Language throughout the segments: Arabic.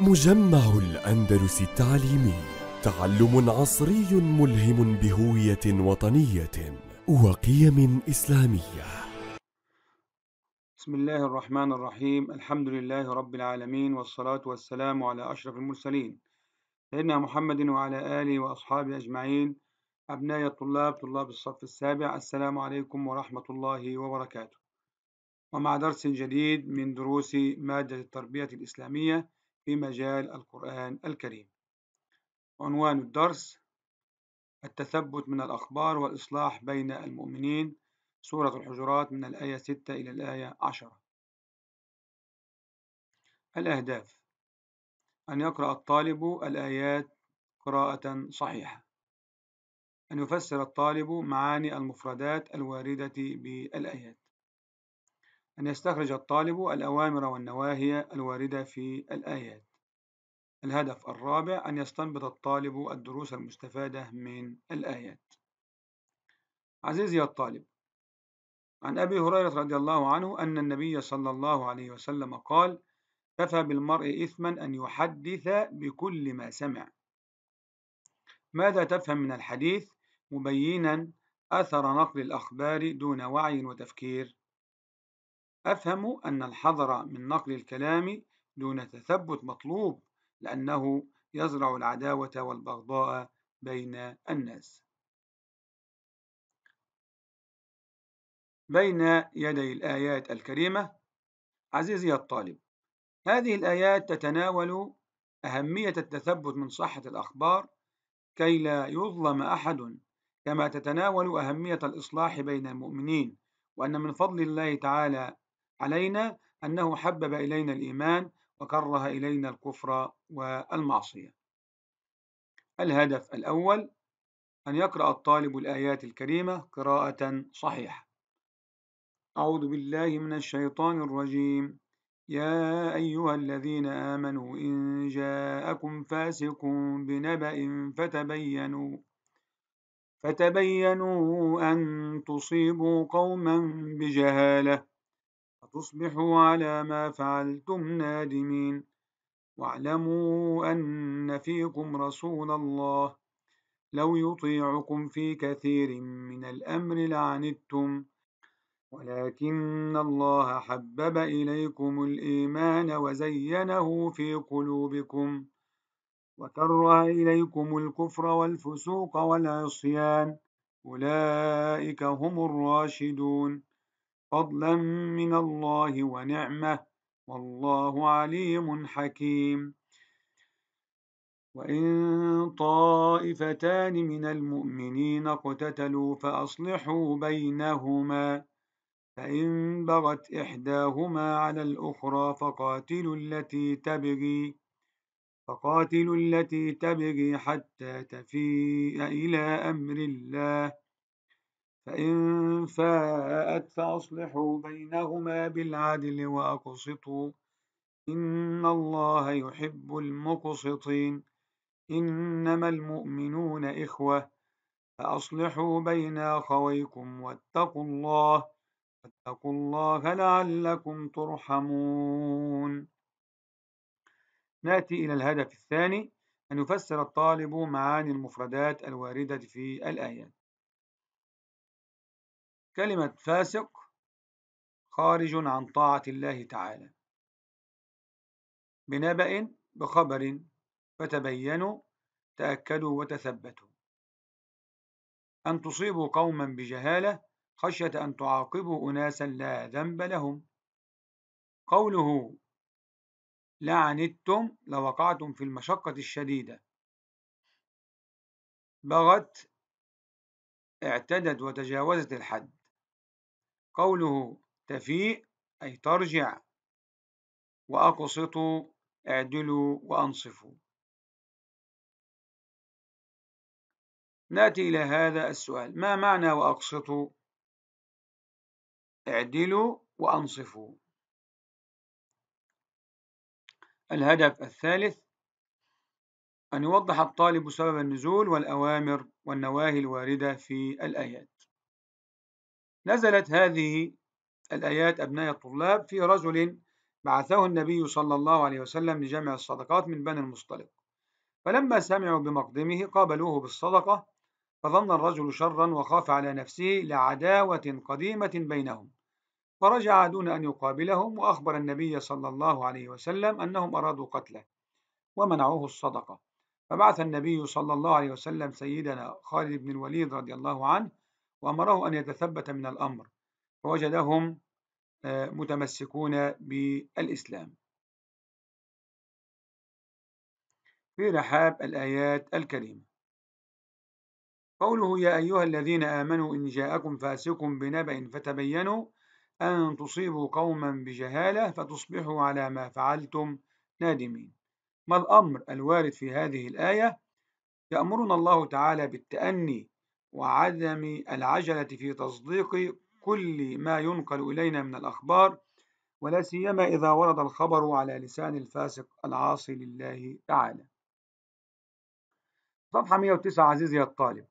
مجمع الأندلس التعليمي تعلم عصري ملهم بهوية وطنية وقيم إسلامية بسم الله الرحمن الرحيم الحمد لله رب العالمين والصلاة والسلام على أشرف المرسلين سيدنا محمد وعلى آله وأصحابه أجمعين أبناء الطلاب طلاب الصف السابع السلام عليكم ورحمة الله وبركاته ومع درس جديد من دروس مادة التربية الإسلامية في مجال القرآن الكريم عنوان الدرس التثبت من الأخبار والإصلاح بين المؤمنين سورة الحجرات من الآية 6 إلى الآية 10 الأهداف أن يقرأ الطالب الآيات قراءة صحيحة أن يفسر الطالب معاني المفردات الواردة بالآيات أن يستخرج الطالب الأوامر والنواهي الواردة في الآيات الهدف الرابع أن يستنبط الطالب الدروس المستفادة من الآيات عزيزي الطالب عن أبي هريرة رضي الله عنه أن النبي صلى الله عليه وسلم قال كفى بالمرء إثما أن يحدث بكل ما سمع ماذا تفهم من الحديث مبينا أثر نقل الأخبار دون وعي وتفكير أفهم أن الحذر من نقل الكلام دون تثبت مطلوب لأنه يزرع العداوة والبغضاء بين الناس بين يدي الآيات الكريمة عزيزي الطالب هذه الآيات تتناول أهمية التثبت من صحة الأخبار كي لا يظلم أحد كما تتناول أهمية الإصلاح بين المؤمنين وأن من فضل الله تعالى علينا أنه حبب إلينا الإيمان وكره إلينا الكفر والمعصية الهدف الأول أن يقرأ الطالب الآيات الكريمة قراءة صحيحة أعوذ بالله من الشيطان الرجيم يا أيها الذين آمنوا إن جاءكم فاسق بنبأ فتبينوا فتبينوا أن تصيبوا قوما بجهالة فتصبحوا على ما فعلتم نادمين واعلموا أن فيكم رسول الله لو يطيعكم في كثير من الأمر لعنتم ولكن الله حبب إليكم الإيمان وزينه في قلوبكم وكره إليكم الكفر والفسوق والعصيان أولئك هم الراشدون فضلا من الله ونعمه والله عليم حكيم وإن طائفتان من المؤمنين اقتتلوا فأصلحوا بينهما فإن بغت إحداهما على الأخرى فقاتلوا التي تبغي فقاتلوا التي تبغي حتى تفيء إلى أمر الله فإن فاءت فأصلحوا بينهما بالعدل وأقسطوا إن الله يحب المقسطين إنما المؤمنون إخوة فأصلحوا بين أخويكم واتقوا الله واتقوا الله لعلكم ترحمون نأتي إلى الهدف الثاني أن يفسر الطالب معاني المفردات الواردة في الآيات كلمة فاسق خارج عن طاعة الله تعالى بنبأ بخبر فتبينوا تأكدوا وتثبتوا أن تصيبوا قوما بجهالة خشية أن تعاقبوا أناسا لا ذنب لهم قوله لعنتم لوقعتم في المشقة الشديدة بغت اعتدت وتجاوزت الحد قوله تفيء أي ترجع وأقسطوا اعدلوا وأنصفوا نأتي إلى هذا السؤال ما معنى وأقسطوا اعدلوا وأنصفوا الهدف الثالث أن يوضح الطالب سبب النزول والأوامر والنواهي الواردة في الآيات نزلت هذه الآيات أبناء الطلاب في رجل بعثه النبي صلى الله عليه وسلم لجمع الصدقات من بني المصطلق فلما سمعوا بمقدمه قابلوه بالصدقة فظن الرجل شرا وخاف على نفسه لعداوة قديمة بينهم فرجع دون أن يقابلهم وأخبر النبي صلى الله عليه وسلم أنهم أرادوا قتله ومنعوه الصدقة فبعث النبي صلى الله عليه وسلم سيدنا خالد بن الوليد رضي الله عنه وأمره أن يتثبت من الأمر فوجدهم آه، متمسكون بالإسلام في رحاب الآيات الكريمة قوله يا أيها الذين آمنوا إن جاءكم فاسق بنبأ فتبينوا أن تصيبوا قوما بجهالة فتصبحوا على ما فعلتم نادمين ما الأمر الوارد في هذه الآية؟ يأمرنا الله تعالى بالتأني وعدم العجلة في تصديق كل ما ينقل إلينا من الأخبار ولا سيما إذا ورد الخبر على لسان الفاسق العاصي لله تعالى. صفحة 109 عزيزي الطالب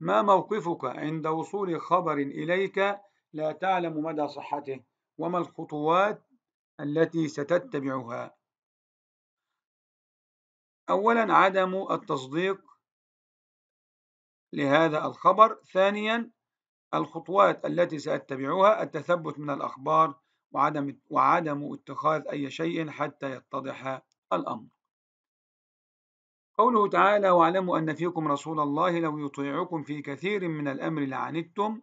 ما موقفك عند وصول خبر إليك لا تعلم مدى صحته وما الخطوات التي ستتبعها؟ أولا عدم التصديق لهذا الخبر ثانيا الخطوات التي سأتبعها التثبت من الأخبار وعدم, وعدم اتخاذ أي شيء حتى يتضح الأمر قوله تعالى واعلموا أن فيكم رسول الله لو يطيعكم في كثير من الأمر لعنتم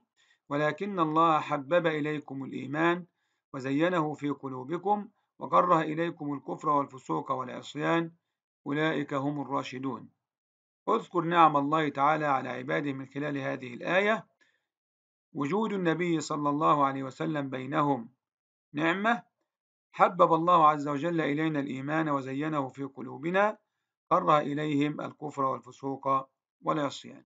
ولكن الله حبب إليكم الإيمان وزينه في قلوبكم وكره إليكم الكفر والفسوق والعصيان أولئك هم الراشدون اذكر نعم الله تعالى على عباده من خلال هذه الآية وجود النبي صلى الله عليه وسلم بينهم نعمة حبب الله عز وجل إلينا الإيمان وزينه في قلوبنا كره إليهم الكفر والفسوق والعصيان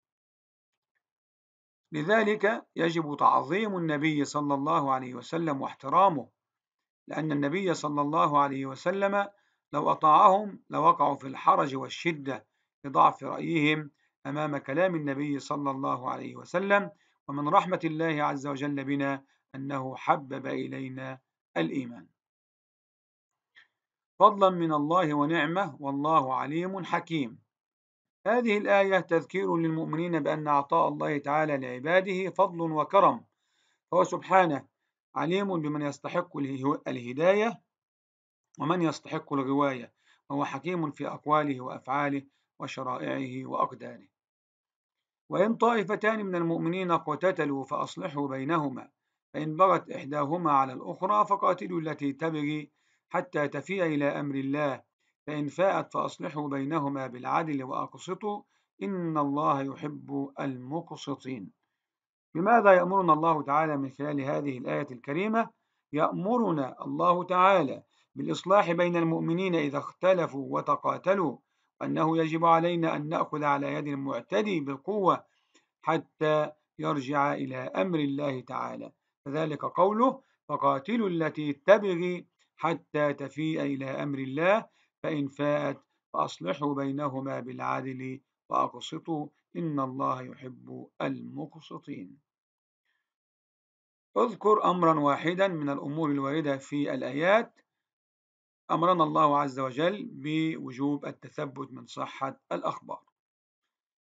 لذلك يجب تعظيم النبي صلى الله عليه وسلم واحترامه لأن النبي صلى الله عليه وسلم لو أطاعهم لوقعوا في الحرج والشدة لضعف رأيهم أمام كلام النبي صلى الله عليه وسلم ومن رحمة الله عز وجل بنا أنه حبب إلينا الإيمان فضلا من الله ونعمة والله عليم حكيم هذه الآية تذكير للمؤمنين بأن عطاء الله تعالى لعباده فضل وكرم فهو سبحانه عليم بمن يستحق الهداية ومن يستحق الغواية وهو حكيم في أقواله وأفعاله وشرائعه وأقداره وإن طائفتان من المؤمنين اقتتلوا فأصلحوا بينهما فإن بغت إحداهما على الأخرى فقاتلوا التي تبغي حتى تفيء إلى أمر الله فإن فاءت فأصلحوا بينهما بالعدل وأقسطوا إن الله يحب المقسطين بماذا يأمرنا الله تعالى من خلال هذه الآية الكريمة؟ يأمرنا الله تعالى بالإصلاح بين المؤمنين إذا اختلفوا وتقاتلوا أنه يجب علينا أن نأخذ على يد المعتدي بالقوة حتى يرجع إلى أمر الله تعالى فذلك قوله فقاتلوا التي تبغي حتى تفيء إلى أمر الله فإن فاءت فأصلحوا بينهما بالعدل وأقسطوا إن الله يحب المقسطين اذكر أمرا واحدا من الأمور الواردة في الآيات أمرنا الله عز وجل بوجوب التثبت من صحة الأخبار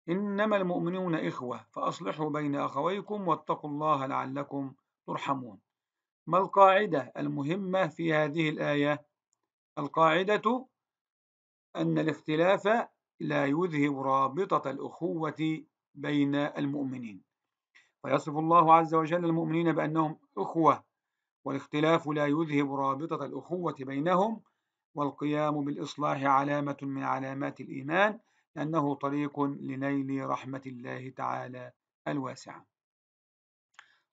إنما المؤمنون إخوة فأصلحوا بين أخويكم واتقوا الله لعلكم ترحمون ما القاعدة المهمة في هذه الآية؟ القاعدة أن الاختلاف لا يذهب رابطة الأخوة بين المؤمنين فيصف الله عز وجل المؤمنين بأنهم أخوة والاختلاف لا يذهب رابطة الأخوة بينهم والقيام بالإصلاح علامة من علامات الإيمان لأنه طريق لنيل رحمة الله تعالى الواسعة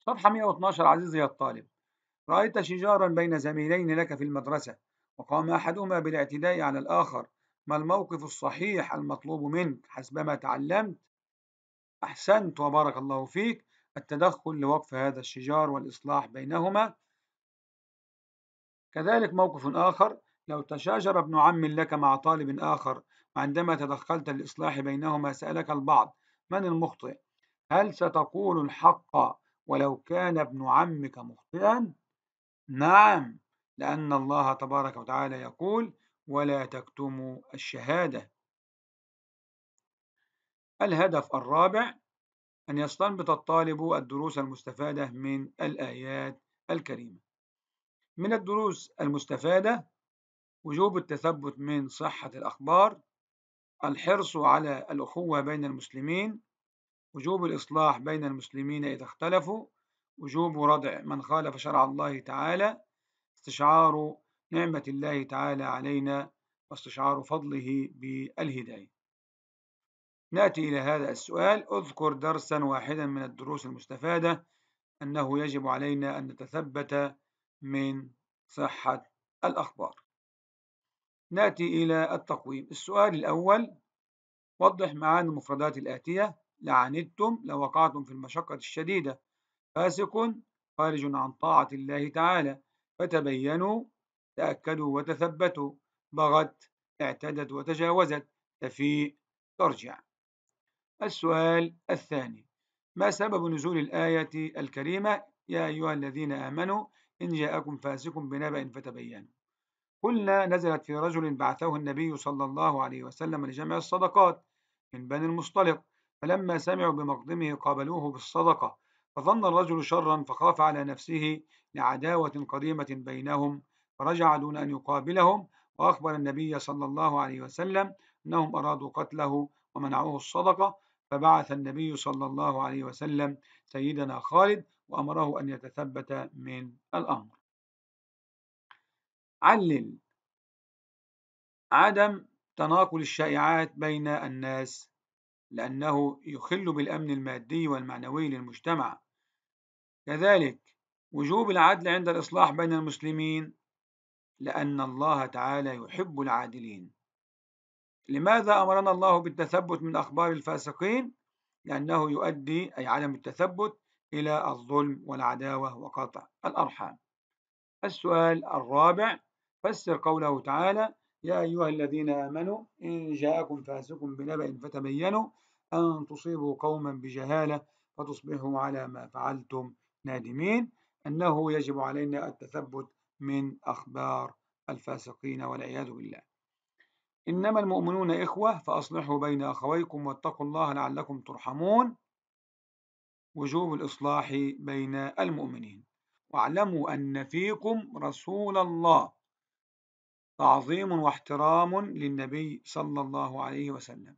صفحة 112 عزيزي الطالب رأيت شجارا بين زميلين لك في المدرسة وقام أحدهما بالاعتداء على الآخر ما الموقف الصحيح المطلوب منك حسبما تعلمت أحسنت وبارك الله فيك التدخل لوقف هذا الشجار والإصلاح بينهما كذلك موقف آخر لو تشاجر ابن عم لك مع طالب آخر وعندما تدخلت الإصلاح بينهما سألك البعض من المخطئ هل ستقول الحق ولو كان ابن عمك مخطئا نعم لأن الله تبارك وتعالى يقول ولا تكتموا الشهادة الهدف الرابع أن يستنبط الطالب الدروس المستفادة من الآيات الكريمة من الدروس المستفادة وجوب التثبت من صحة الأخبار الحرص على الأخوة بين المسلمين وجوب الإصلاح بين المسلمين إذا اختلفوا وجوب ردع من خالف شرع الله تعالى استشعار نعمة الله تعالى علينا واستشعار فضله بالهداية نأتي إلى هذا السؤال اذكر درسا واحدا من الدروس المستفادة أنه يجب علينا أن نتثبت من صحة الأخبار نأتي إلى التقويم السؤال الأول وضح معاني المفردات الآتية لعنتم لوقعتم في المشقة الشديدة فاسق خارج عن طاعة الله تعالى فتبينوا تأكدوا وتثبتوا بغت اعتدت وتجاوزت تفيء ترجع السؤال الثاني ما سبب نزول الآية الكريمة يا أيها الذين آمنوا إن جاءكم فاسق بنبأ فتبينوا قلنا نزلت في رجل بعثه النبي صلى الله عليه وسلم لجمع الصدقات من بني المصطلق فلما سمعوا بمقدمه قابلوه بالصدقة فظن الرجل شرا فخاف على نفسه لعداوة قديمة بينهم فرجع دون أن يقابلهم وأخبر النبي صلى الله عليه وسلم أنهم أرادوا قتله ومنعوه الصدقة فبعث النبي صلى الله عليه وسلم سيدنا خالد وأمره أن يتثبت من الأمر علل عدم تناقل الشائعات بين الناس لأنه يخل بالأمن المادي والمعنوي للمجتمع كذلك وجوب العدل عند الإصلاح بين المسلمين لأن الله تعالى يحب العادلين لماذا أمرنا الله بالتثبت من أخبار الفاسقين؟ لأنه يؤدي أي عدم التثبت إلى الظلم والعداوة وقطع الأرحام السؤال الرابع فسر قوله تعالى يا أيها الذين آمنوا إن جاءكم فاسق بنبأ فتبينوا أن تصيبوا قوما بجهالة فتصبحوا على ما فعلتم نادمين أنه يجب علينا التثبت من أخبار الفاسقين والعياذ بالله إنما المؤمنون إخوة فأصلحوا بين أخويكم واتقوا الله لعلكم ترحمون وجوب الإصلاح بين المؤمنين واعلموا أن فيكم رسول الله تعظيم واحترام للنبي صلى الله عليه وسلم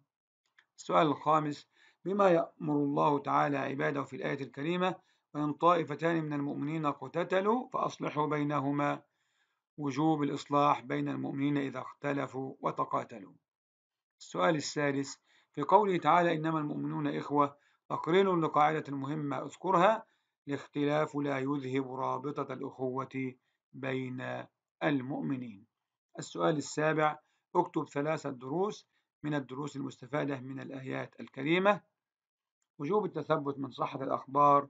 السؤال الخامس بما يأمر الله تعالى عباده في الآية الكريمة وإن طائفتان من المؤمنين اقتتلوا فأصلحوا بينهما وجوب الإصلاح بين المؤمنين إذا اختلفوا وتقاتلوا السؤال السادس في قوله تعالى إنما المؤمنون إخوة تقرير لقاعدة مهمة أذكرها الاختلاف لا يذهب رابطة الأخوة بين المؤمنين السؤال السابع اكتب ثلاثة دروس من الدروس المستفادة من الآيات الكريمة وجوب التثبت من صحة الأخبار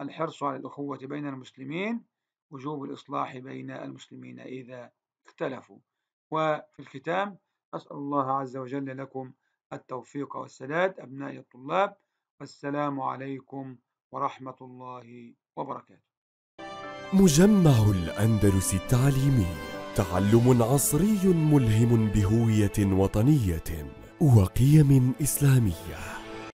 الحرص على الأخوة بين المسلمين وجوب الإصلاح بين المسلمين إذا اختلفوا وفي الختام أسأل الله عز وجل لكم التوفيق والسداد أبنائي الطلاب والسلام عليكم ورحمة الله وبركاته مجمع الأندلس التعليمي تعلم عصري ملهم بهوية وطنية وقيم إسلامية